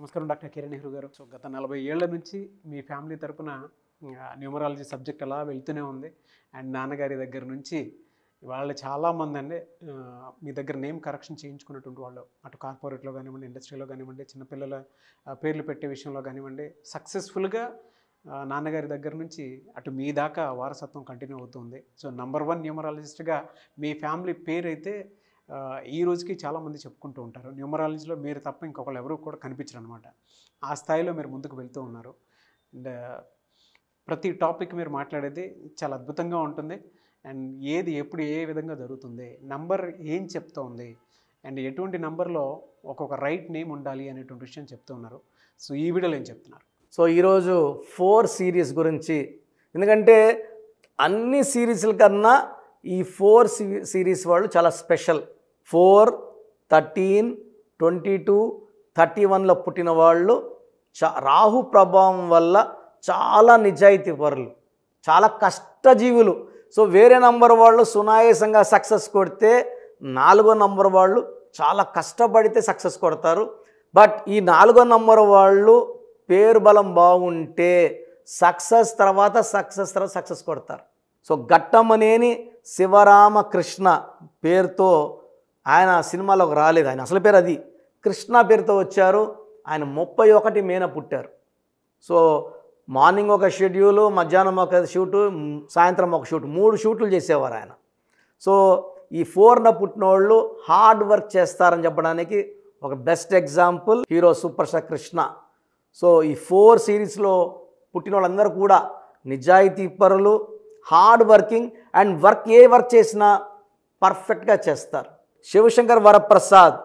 నమస్కారం doctor Kiran Nehru garu so గత నలభై ఏళ్ల నుంచి మీ ఫ్యామిలీ తరపున న్యూమరాలజీ సబ్జెక్ట్ అలా వెళ్తూనే ఉంది అండ్ నాన్నగారి దగ్గర నుంచి వాళ్ళు చాలామంది అండి మీ దగ్గర నేమ్ కరెక్షన్ చేయించుకున్నటువంటి వాళ్ళు అటు కార్పొరేట్లో కానివ్వండి ఇండస్ట్రీలో కానివ్వండి చిన్నపిల్లల పేర్లు పెట్టే విషయంలో కానివ్వండి సక్సెస్ఫుల్గా నాన్నగారి దగ్గర నుంచి అటు మీ దాకా వారసత్వం కంటిన్యూ అవుతుంది సో నంబర్ వన్ న్యూమరాలజిస్ట్గా మీ ఫ్యామిలీ పేరు అయితే ఈ రోజుకి చాలామంది చెప్పుకుంటూ ఉంటారు న్యూమరాలజీలో మీరు తప్ప ఇంకొకరు ఎవరు కూడా కనిపించరు అనమాట ఆ స్థాయిలో మీరు ముందుకు వెళ్తూ ఉన్నారు అండ్ ప్రతి టాపిక్ మీరు మాట్లాడేది చాలా అద్భుతంగా ఉంటుంది అండ్ ఏది ఎప్పుడు ఏ విధంగా జరుగుతుంది నంబర్ ఏం చెప్తోంది అండ్ ఎటువంటి నంబర్లో ఒక్కొక్క రైట్ నేమ్ ఉండాలి అనేటువంటి విషయం చెప్తూ ఉన్నారు సో ఈ వీడియోలో ఏం చెప్తున్నారు సో ఈరోజు ఫోర్ సిరీస్ గురించి ఎందుకంటే అన్ని సిరీస్ల కన్నా ఈ ఫోర్ సిరీస్ వాళ్ళు చాలా special four thirteen twenty two thirty వన్లో పుట్టిన వాళ్ళు చా రాహు ప్రభావం వల్ల చాలా నిజాయితీ పరులు చాలా కష్టజీవులు సో వేరే నంబర్ వాళ్ళు సునాయాసంగా సక్సెస్ కొడితే నాలుగో నంబర్ వాళ్ళు చాలా కష్టపడితే సక్సెస్ కొడతారు బట్ ఈ నాలుగో నంబర్ వాళ్ళు పేరు బలం బాగుంటే సక్సెస్ తర్వాత సక్సెస్ తర్వాత సక్సెస్ కొడతారు సో గట్టమనేని శివరామకృష్ణ పేరుతో ఆయన సినిమాలోకి రాలేదు ఆయన అసలు పేరు అది కృష్ణ పేరుతో వచ్చారు ఆయన ముప్పై ఒకటి మేన పుట్టారు సో మార్నింగ్ ఒక షెడ్యూలు మధ్యాహ్నం ఒక షూటు సాయంత్రం ఒక షూట్ మూడు షూట్లు చేసేవారు ఆయన సో ఈ ఫోర్న వాళ్ళు హార్డ్ వర్క్ చేస్తారని చెప్పడానికి ఒక best example hero super star Krishna so ఈ ఫోర్ సిరీస్లో పుట్టిన వాళ్ళందరూ కూడా నిజాయితీ పరులు హార్డ్ వర్కింగ్ అండ్ వర్క్ ఏ వర్క్ చేసినా పర్ఫెక్ట్గా చేస్తారు Sivasankar Varaprasad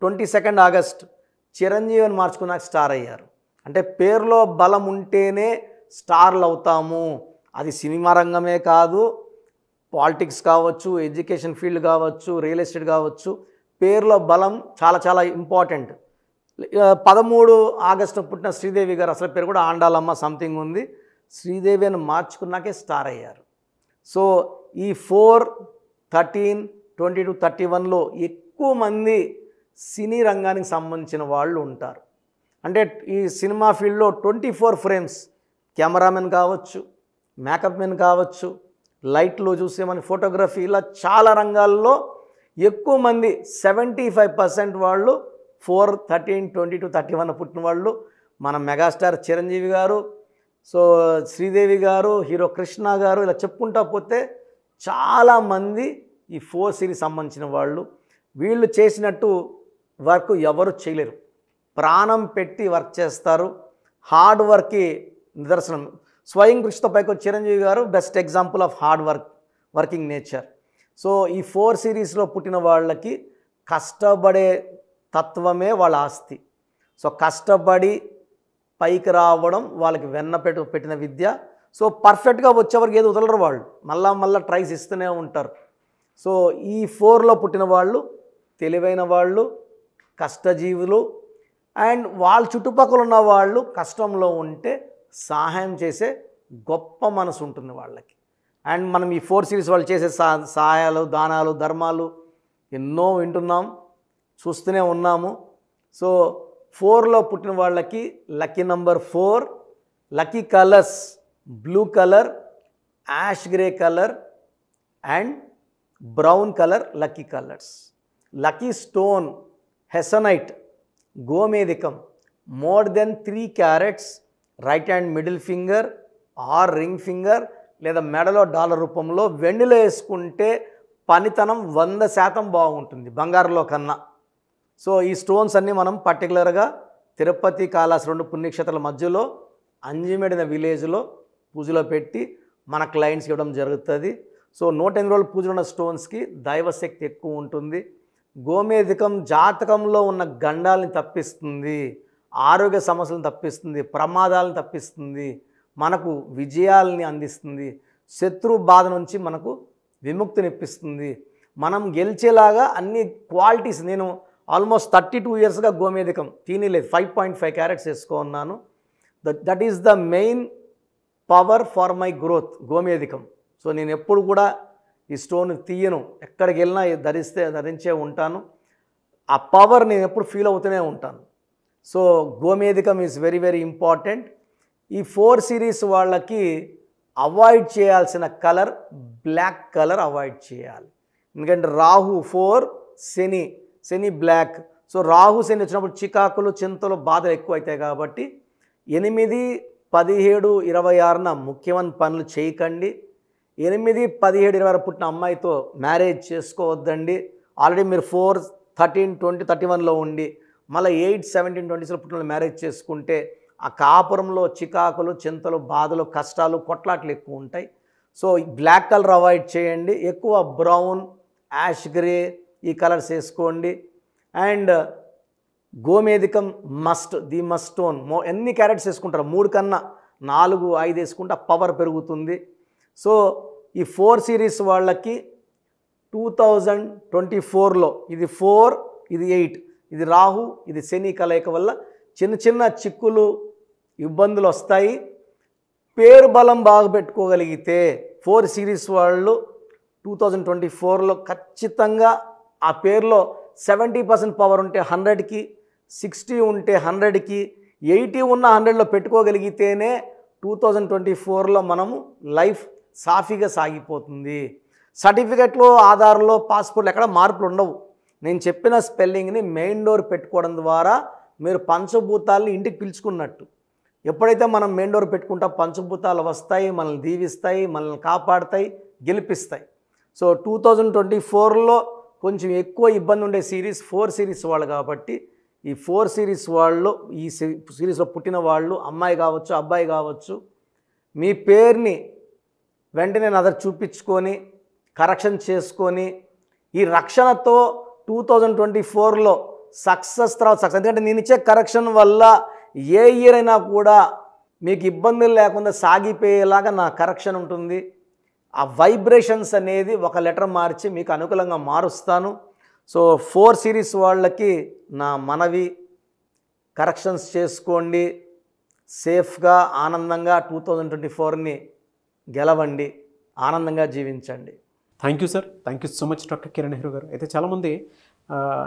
twenty second August చిరంజీవిని మార్చుకున్నాక స్టార్ అయ్యారు అంటే పేరులో బలం ఉంటేనే స్టార్లు అవుతాము అది సినిమా రంగమే కాదు పాలిటిక్స్ కావచ్చు ఎడ్యుకేషన్ ఫీల్డ్ కావచ్చు రియల్ ఎస్టేట్ కావచ్చు పేరులో బలం చాలా చాలా ఇంపార్టెంట్ పదమూడు ఆగస్టు పుట్టిన శ్రీదేవి గారు అసలు పేరు కూడా ఆండాలమ్మ సంథింగ్ ఉంది శ్రీదేవి అని మార్చుకున్నాకే స్టార్ అయ్యారు సో ఈ four thirteen twenty two thirty వన్లో ఎక్కువ మంది సినీ రంగానికి సంబంధించిన వాళ్ళు ఉంటారు అంటే ఈ సినిమా ఫీల్డ్లో ట్వంటీ ఫోర్ ఫ్రేమ్స్ కెమెరామెన్ కావచ్చు మేకప్ మెన్ కావచ్చు లైట్లో చూసేమని ఫోటోగ్రఫీ ఇలా చాలా రంగాల్లో ఎక్కువ మంది సెవెంటీ ఫైవ్ పర్సెంట్ వాళ్ళు four thirteen twenty two thirty one పుట్టిన వాళ్ళు మన మెగాస్టార్ చిరంజీవి గారు సో శ్రీదేవి గారు హీరో కృష్ణ గారు ఇలా చెప్పుకుంటా పోతే చాలామంది ఈ ఫోర్ సిరీస్ సంబంధించిన వాళ్ళు వీళ్ళు చేసినట్టు వర్క్ ఎవరు చేయలేరు ప్రాణం పెట్టి వర్క్ చేస్తారు హార్డ్ వర్క్కి నిదర్శనం స్వయం కృషితో పైకి చిరంజీవి గారు best example of hard work working nature so ఈ ఫోర్ సిరీస్లో పుట్టిన వాళ్ళకి కష్టపడే తత్వమే వాళ్ళ ఆస్తి సో కష్టపడి పైకి రావడం వాళ్ళకి వెన్న పెట్టిన విద్య సో పర్ఫెక్ట్గా వచ్చేవరకు ఏది వదలరు వాళ్ళు మళ్ళా మళ్ళీ ట్రైస్ ఇస్తూనే ఉంటారు సో ఈ ఫోర్లో పుట్టిన వాళ్ళు తెలివైన వాళ్ళు కష్టజీవులు అండ్ వాళ్ళ చుట్టుపక్కల ఉన్న వాళ్ళు కష్టంలో ఉంటే సహాయం చేసే గొప్ప మనసు ఉంటుంది వాళ్ళకి అండ్ మనం ఈ ఫోర్ సిరీస్ వాళ్ళు చేసే సహాయాలు దానాలు ధర్మాలు ఎన్నో వింటున్నాం చూస్తూనే ఉన్నాము సో ఫోర్లో పుట్టిన వాళ్ళకి lucky number four lucky colours blue colour ash grey colour and brown colour lucky colours lucky stone hessonite గోమేదికం more than three carats right hand middle finger or ring finger లేదా మెడలో డాలర్ రూపంలో వెండిలో వేసుకుంటే పనితనం వంద శాతం బాగుంటుంది బంగారులో కన్నా సో ఈ స్టోన్స్ అన్నీ మనం పర్టికులర్గా తిరుపతి కాలాస్ రెండు పుణ్యక్షేత్రాల మధ్యలో అంజిమెడిన విలేజ్లో పూజలో పెట్టి మన క్లయింట్స్ ఇవ్వడం జరుగుతుంది సో నూట ఎనిమిది రోజులు పూజలు ఉన్న స్టోన్స్కి దైవశక్తి ఎక్కువ ఉంటుంది గోమేధికం జాతకంలో ఉన్న గండాలని తప్పిస్తుంది ఆరోగ్య సమస్యలను తప్పిస్తుంది ప్రమాదాలను తప్పిస్తుంది మనకు విజయాలని అందిస్తుంది శత్రు బాధ నుంచి మనకు విముక్తినిప్పిస్తుంది మనం గెలిచేలాగా అన్ని క్వాలిటీస్ నేను ఆల్మోస్ట్ థర్టీ టూ ఇయర్స్గా గోమేధికం తినలేదు ఫైవ్ పాయింట్ ఫైవ్ క్యారెట్స్ వేసుకోన్నాను that is the main power for my growth గోమేధికం సో నేను ఎప్పుడు కూడా ఈ స్టోన్ తీయను ఎక్కడికి వెళ్ళినా ధరిస్తే ధరించే ఉంటాను ఆ పవర్ నేను ఎప్పుడు ఫీల్ అవుతూనే ఉంటాను సో గోమేధికం ఈజ్ వెరీ వెరీ ఇంపార్టెంట్ ఈ ఫోర్ సిరీస్ వాళ్ళకి అవాయిడ్ చేయాల్సిన కలర్ బ్లాక్ కలర్ అవాయిడ్ చేయాలి ఎందుకంటే Rahu four Shani Shani black so Rahu Shani వచ్చినప్పుడు చికాకులు చింతలు బాధలు ఎక్కువ అవుతాయి కాబట్టి ఎనిమిది పదిహేడు ఇరవై ఆరున ముఖ్యమైన పనులు చేయకండి ఎనిమిది పదిహేడు ఇరవై పుట్టిన అమ్మాయితో మ్యారేజ్ చేసుకోవద్దండి ఆల్రెడీ మీరు ఫోర్ థర్టీన్ ట్వంటీ థర్టీ వన్లో ఉండి మళ్ళీ ఎయిట్ సెవెంటీన్ ట్వంటీస్లో పుట్టిన మ్యారేజ్ చేసుకుంటే ఆ కాపురంలో చికాకులు చింతలు బాధలు కష్టాలు కొట్లాట్లు ఎక్కువ ఉంటాయి సో బ్లాక్ కలర్ అవాయిడ్ చేయండి ఎక్కువ బ్రౌన్ యాష్ గ్రే ఈ కలర్స్ వేసుకోండి అండ్ గోమేధికం మస్ట్ ది మస్ట్ ఓన్ మో ఎన్ని క్యారెట్స్ వేసుకుంటారు మూడు కన్నా నాలుగు ఐదు వేసుకుంటే పవర్ పెరుగుతుంది సో ఈ ఫోర్ సిరీస్ వాళ్ళకి టూ థౌజండ్ ట్వంటీ ఫోర్లో ఇది ఫోర్ ఇది ఎయిట్ ఇది రాహు ఇది శని కలయిక వల్ల చిన్న చిన్న చిక్కులు ఇబ్బందులు వస్తాయి పేరు బలం బాగా పెట్టుకోగలిగితే ఫోర్ సిరీస్ వాళ్ళు టూ థౌజండ్ ట్వంటీ ఫోర్లో ఖచ్చితంగా ఆ పేరులో సెవెంటీ పర్సెంట్ పవర్ ఉంటే హండ్రెడ్కి సిక్స్టీ ఉంటే హండ్రెడ్కి ఎయిటీ ఉన్న హండ్రెడ్లో పెట్టుకోగలిగితేనే టూ థౌజండ్ ట్వంటీ ఫోర్లో మనము లైఫ్ సాఫీగా సాగిపోతుంది సర్టిఫికెట్లు ఆధార్లో పాస్పోర్ట్లు ఎక్కడ మార్పులు ఉండవు నేను చెప్పిన స్పెల్లింగ్ని మెయిన్ డోర్ పెట్టుకోవడం ద్వారా మీరు పంచభూతాలని ఇంటికి పిలుచుకున్నట్టు ఎప్పుడైతే మనం మెయిన్ డోర్ పెట్టుకుంటా పంచభూతాలు వస్తాయి మనల్ని దీవిస్తాయి మనల్ని కాపాడుతాయి గెలిపిస్తాయి సో టూ థౌజండ్ ట్వంటీ ఫోర్లో కొంచెం ఎక్కువ ఇబ్బంది ఉండే సిరీస్ ఫోర్ సిరీస్ వాళ్ళు కాబట్టి ఈ ఫోర్ సిరీస్ వాళ్ళు ఈ సిరీస్లో పుట్టిన వాళ్ళు అమ్మాయి కావచ్చు అబ్బాయి కావచ్చు మీ పేరుని వెంటనే నదర్ చూపించుకొని కరెక్షన్ చేసుకొని ఈ రక్షణతో టూ థౌజండ్ ట్వంటీ ఫోర్లో సక్సెస్ తర్వాత సక్సెస్ ఎందుకంటే నేను ఇచ్చే కరెక్షన్ వల్ల ఏ ఇయర్ అయినా కూడా మీకు ఇబ్బందులు లేకుండా సాగిపోయేలాగా నా కరెక్షన్ ఉంటుంది ఆ వైబ్రేషన్స్ అనేది ఒక లెటర్ మార్చి మీకు అనుకూలంగా మారుస్తాను సో ఫోర్ సిరీస్ వాళ్ళకి నా మనవి కరెక్షన్స్ చేసుకోండి సేఫ్గా ఆనందంగా టూ థౌజండ్ ట్వంటీ ఫోర్ని గెలవండి ఆనందంగా జీవించండి thank you sir thank you so much doctor Kiran Nehru garu అయితే చాలామంది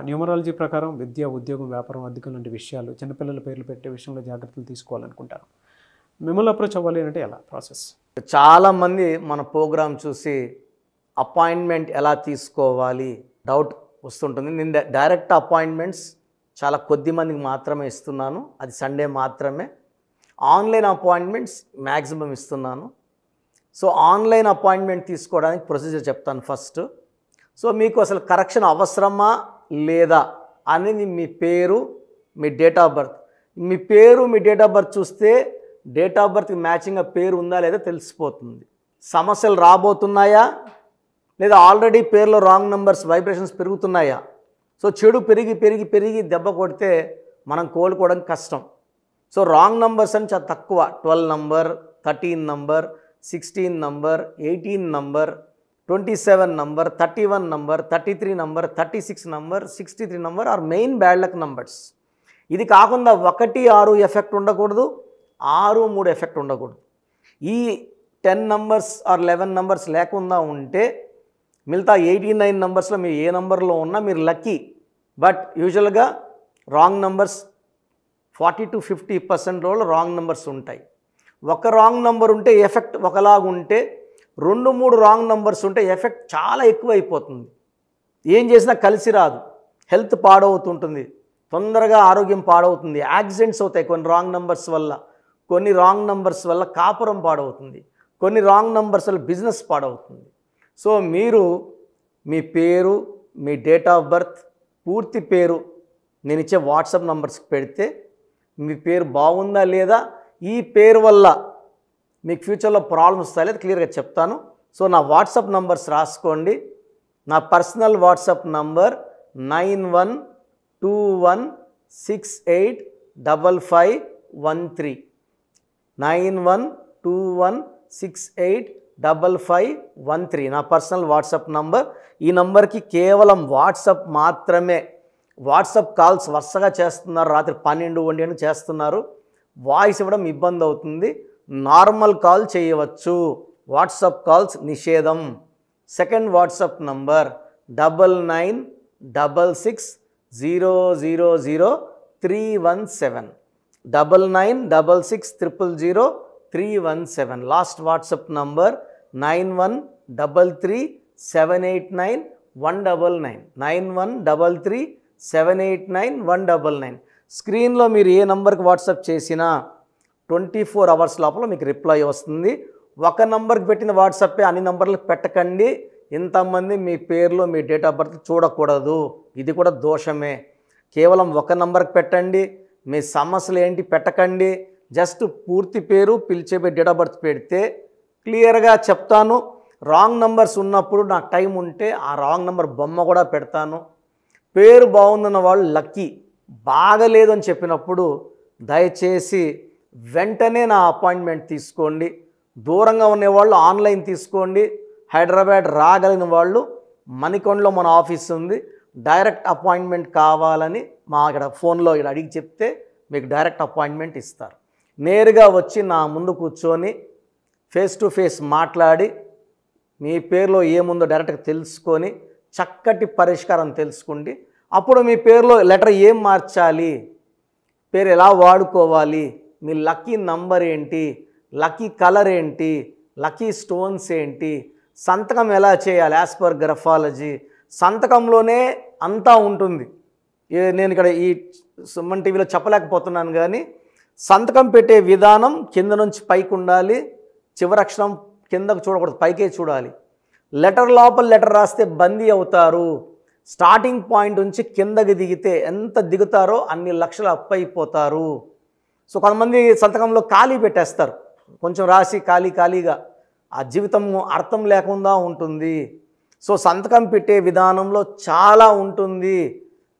న్యూమరాలజీ ప్రకారం విద్య ఉద్యోగం వ్యాపారం అద్దెకం లాంటి విషయాలు చిన్నపిల్లల పేర్లు పెట్టే విషయంలో జాగ్రత్తలు తీసుకోవాలనుకుంటారు మిమ్మల్ని అప్రోచ్ అవ్వాలి అంటే ఎలా ప్రాసెస్ చాలామంది మన ప్రోగ్రామ్ చూసి అపాయింట్మెంట్ ఎలా తీసుకోవాలి డౌట్ వస్తుంటుంది నేను డైరెక్ట్ అపాయింట్మెంట్స్ చాలా కొద్ది మందికి మాత్రమే ఇస్తున్నాను అది సండే మాత్రమే ఆన్లైన్ అపాయింట్మెంట్స్ మ్యాక్సిమం ఇస్తున్నాను సో ఆన్లైన్ అపాయింట్మెంట్ తీసుకోవడానికి ప్రొసీజర్ చెప్తాను ఫస్ట్ సో మీకు అసలు కరెక్షన్ అవసరమా లేదా అనేది మీ పేరు మీ డేట్ ఆఫ్ బర్త్ మీ పేరు మీ డేట్ ఆఫ్ బర్త్ చూస్తే డేట్ ఆఫ్ బర్త్కి మ్యాచింగ్గా పేరు ఉందా లేదా తెలిసిపోతుంది సమస్యలు రాబోతున్నాయా లేదా ఆల్రెడీ పేర్లో రాంగ్ నెంబర్స్ వైబ్రేషన్స్ పెరుగుతున్నాయా సో చెడు పెరిగి పెరిగి పెరిగి దెబ్బ కొడితే మనం కోలుకోవడం కష్టం సో రాంగ్ నెంబర్స్ అని చాలా తక్కువ twelve number thirteen number sixteen number eighteen number twenty seven number thirty one number thirty three number thirty six number sixty three number are main bad luck numbers ఇది కాకుండా ఒకటి ఆరు effect ఉండకూడదు ఆరు మూడు ఎఫెక్ట్ ఉండకూడదు ఈ ten numbers or eleven numbers లేకుండా ఉంటే మిగతా ఎయిటీ నైన్ నంబర్స్లో మీరు ఏ నంబర్లో ఉన్నా మీరు లక్కీ బట్ యూజువల్గా wrong numbers forty to fifty percent wrong numbers ఉంటాయి ఒక రాంగ్ నంబర్ ఉంటే ఎఫెక్ట్ ఒకలాగా ఉంటే రెండు మూడు రాంగ్ నంబర్స్ ఉంటే ఎఫెక్ట్ చాలా ఎక్కువ అయిపోతుంది ఏం చేసినా కలిసి రాదు హెల్త్ పాడవుతుంటుంది తొందరగా ఆరోగ్యం పాడవుతుంది యాక్సిడెంట్స్ అవుతాయి కొన్ని రాంగ్ నంబర్స్ వల్ల కొన్ని రాంగ్ నంబర్స్ వల్ల కాపురం పాడవుతుంది కొన్ని రాంగ్ నంబర్స్ వల్ల బిజినెస్ పాడవుతుంది సో మీరు మీ పేరు మీ డేట్ ఆఫ్ బర్త్ పూర్తి పేరు నేను ఇచ్చే వాట్సాప్ నంబర్స్కి పెడితే మీ పేరు బాగుందా లేదా ఈ పేరు వల్ల మీకు ఫ్యూచర్లో ప్రాబ్లమ్స్ వస్తాయి క్లియర్గా చెప్తాను సో నా వాట్సాప్ నంబర్స్ రాసుకోండి నా personal WhatsApp number nine one two one six eight double five one three nine one two one six eight double five one three నా పర్సనల్ వాట్సాప్ నంబర్ ఈ నంబర్కి కేవలం వాట్సాప్ మాత్రమే వాట్సాప్ కాల్స్ వరుసగా చేస్తున్నారు రాత్రి పన్నెండు వండి చేస్తున్నారు వాయిస్ ఇవ్వడం ఇబ్బంది అవుతుంది నార్మల్ కాల్ చేయవచ్చు వాట్సాప్ కాల్స్ నిషేధం second WhatsApp number double nine double six zero zero zero three one seven double nine double six triple zero three one seven last WhatsApp number nine one double three seven eight nine one double nine nine one double three seven eight nine one double nine స్క్రీన్లో మీరు ఏ నంబర్కి WhatsApp చేసినా twenty four hours లోపల మీకు reply వస్తుంది ఒక నంబర్కి పెట్టిన వాట్సాపే అన్ని నంబర్లకు పెట్టకండి ఇంతమంది మీ పేర్లు మీ డేట్ ఆఫ్ బర్త్ చూడకూడదు ఇది కూడా దోషమే కేవలం ఒక నంబర్కి పెట్టండి మీ సమస్యలు ఏంటి పెట్టకండి జస్ట్ పూర్తి పేరు పిలిచే డేట్ ఆఫ్ బర్త్ పెడితే క్లియర్గా చెప్తాను రాంగ్ నంబర్స్ ఉన్నప్పుడు నాకు టైం ఉంటే ఆ రాంగ్ నంబర్ బొమ్మ కూడా పెడతాను పేరు బాగుందన్న వాళ్ళు లక్కీ బాగలేదు అని చెప్పినప్పుడు దయచేసి వెంటనే నా అపాయింట్మెంట్ తీసుకోండి దూరంగా ఉండేవాళ్ళు ఆన్లైన్ తీసుకోండి హైదరాబాద్ రాగలిగిన వాళ్ళు మణికొండలో మన ఆఫీస్ ఉంది డైరెక్ట్ అపాయింట్మెంట్ కావాలని మా ఇక్కడ ఫోన్లో ఇక్కడ అడిగి చెప్తే మీకు డైరెక్ట్ అపాయింట్మెంట్ ఇస్తారు నేరుగా వచ్చి నా ముందు కూర్చొని ఫేస్ టు ఫేస్ మాట్లాడి మీ పేరులో ఏముందో డైరెక్ట్గా తెలుసుకొని చక్కటి పరిష్కారం తెలుసుకుంటే అప్పుడు మీ పేరులో లెటర్ ఏం మార్చాలి పేరు ఎలా వాడుకోవాలి మీ లక్కీ నంబర్ ఏంటి లక్కీ కలర్ ఏంటి లక్కీ స్టోన్స్ ఏంటి సంతకం ఎలా చేయాలి యాజ్ పర్ గ్రఫాలజీ సంతకంలోనే అంతా ఉంటుంది నేను ఇక్కడ ఈ సుమన్ టీవీలో చెప్పలేకపోతున్నాను కానీ సంతకం పెట్టే విధానం కింద నుంచి పైకి ఉండాలి చివరక్షరం కిందకు చూడకూడదు పైకే చూడాలి లెటర్ లోపల లెటర్ రాస్తే బందీ అవుతారు స్టార్టింగ్ పాయింట్ నుంచి కిందకి దిగితే ఎంత దిగుతారో అన్ని లక్షలు అప్పైపోతారు సో కొంతమంది సంతకంలో ఖాళీ పెట్టేస్తారు కొంచెం రాసి ఖాళీ ఖాళీగా ఆ జీవితం అర్థం లేకుండా ఉంటుంది సో సంతకం పెట్టే విధానంలో చాలా ఉంటుంది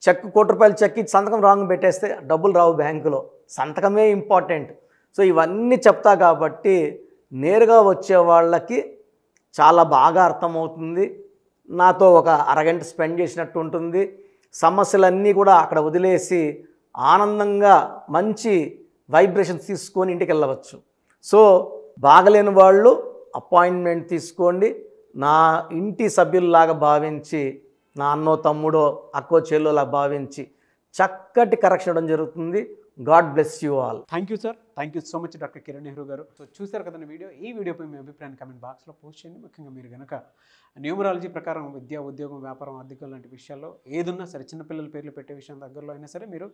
చెక్ కోటి రూపాయలు చెక్ సంతకం రాంగ్ పెట్టేస్తే డబ్బులు రావు బ్యాంకులో సంతకమే ఇంపార్టెంట్ సో ఇవన్నీ చెప్తా కాబట్టి నేరుగా వచ్చే వాళ్ళకి చాలా బాగా అర్థమవుతుంది నాతో ఒక అరగంట స్పెండ్ చేసినట్టు ఉంటుంది సమస్యలన్నీ కూడా అక్కడ వదిలేసి ఆనందంగా మంచి వైబ్రేషన్స్ తీసుకొని ఇంటికి వెళ్ళవచ్చు సో బాగలేని వాళ్ళు అపాయింట్మెంట్ తీసుకోండి నా ఇంటి సభ్యుల్లాగా భావించి నా అన్నో తమ్ముడో అక్కో చెల్లెలా భావించి చక్కటి కరెక్షన్ ఇవ్వడం జరుగుతుంది God bless you all thank you sir thank you so much doctor Kiran Nehru garu so చూశారు కదండి వీడియో ఈ వీడియోపై మీ అభిప్రాయాన్ని కమెంట్ బాక్స్లో పోస్ట్ చేయండి ముఖ్యంగా మీరు కనుక న్యూమరాలజీ ప్రకారం విద్య ఉద్యోగం వ్యాపారం ఆర్థికం లాంటి విషయాల్లో ఏదున్నా సరే చిన్నపిల్లల పేర్లు పెట్టే విషయం దగ్గరలో అయినా సరే మీరు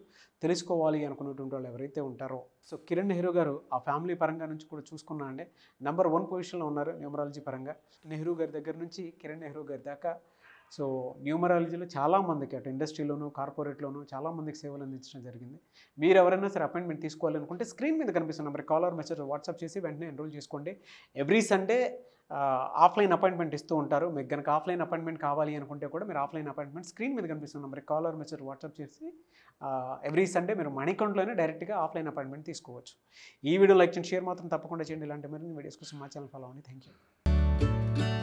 తెలుసుకోవాలి అనుకున్నటువంటి వాళ్ళు ఎవరైతే ఉంటారో సో కిరణ్ నెహ్రూ గారు ఆ ఫ్యామిలీ పరంగా నుంచి కూడా చూసుకున్నా అండి నెంబర్ వన్ పొజిషన్లో ఉన్నారు న్యూమరాలజీ పరంగా నెహ్రూ గారి దగ్గర నుంచి కిరణ్ నెహ్రూ గారి దాకా సో న్యూమరాలజీలో చాలామందికి అటు ఇండస్ట్రీలోను కార్పొరేట్లోను చాలామందికి సేవలు అందించడం జరిగింది మీరు ఎవరైనా సరే అపాయింట్మెంట్ తీసుకోవాలనుకుంటే స్క్రీన్ మీద కనిపిస్తున్న నెంబర్ కాలర్ మెసేజ్ వాట్సాప్ చేసి వెంటనే ఎన్రోల్ చేసుకోండి ఎవ్రీ సండే ఆఫ్లైన్ అపాయింట్మెంట్ ఇస్తూ ఉంటారు మీకు కనుక ఆఫ్లైన్ అపాయింట్మెంట్ కావాలి అనుకుంటే కూడా మీరు ఆఫ్లైన్ అపాయింట్మెంట్ స్క్రీన్ మీద కనిపిస్తున్న నెంబర్ కాలర్ మెసేజ్ వాట్సాప్ చేసి ఎవ్రీ సండే మీరు మణికొండలోనే డైరెక్ట్గా ఆఫ్లైన్ అపాయింట్మెంట్ తీసుకోవచ్చు ఈ వీడియో లైక్ చేయండి షేర్ మాత్రం తప్పకుండా చేయండి ఇలాంటి మరిన్ని వీడియోస్ కోసం మా ఛానల్ ఫాలో అవ్వండి థ్యాంక్ యూ